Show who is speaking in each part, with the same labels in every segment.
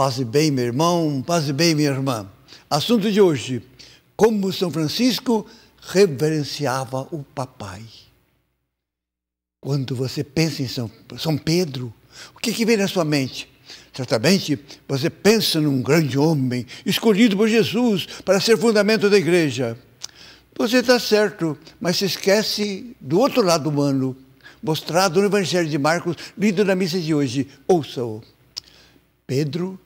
Speaker 1: Paz e bem, meu irmão, paz e bem, minha irmã. Assunto de hoje: como São Francisco reverenciava o papai. Quando você pensa em São, São Pedro, o que, é que vem na sua mente? Certamente você pensa num grande homem escolhido por Jesus para ser fundamento da igreja. Você está certo, mas se esquece do outro lado humano, mostrado no Evangelho de Marcos, lido na missa de hoje. Ouça-o. Pedro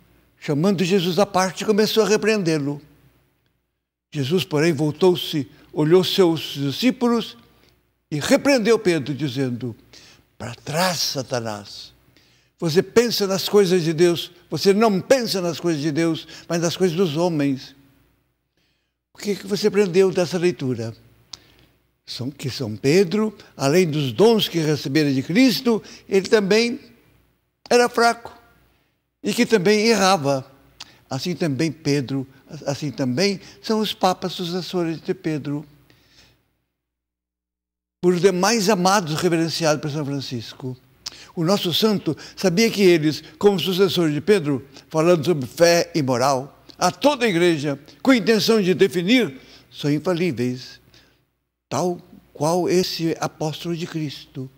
Speaker 1: chamando Jesus à parte, começou a repreendê-lo. Jesus, porém, voltou-se, olhou seus discípulos e repreendeu Pedro, dizendo: Para trás, Satanás. Você pensa nas coisas de Deus, você não pensa nas coisas de Deus, mas nas coisas dos homens. O que, é que você aprendeu dessa leitura? São, que São Pedro, além dos dons que recebera de Cristo, ele também era fraco e que também errava. Assim também Pedro, assim também são os papas sucessores de Pedro. Por demais amados reverenciados por São Francisco. O nosso santo sabia que eles, como sucessores de Pedro, falando sobre fé e moral, a toda a igreja, com a intenção de definir, são infalíveis, tal qual esse apóstolo de Cristo.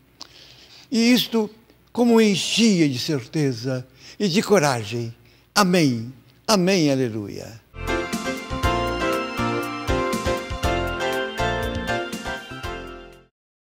Speaker 1: E isto como enchia de certeza e de coragem. Amém. Amém. Aleluia.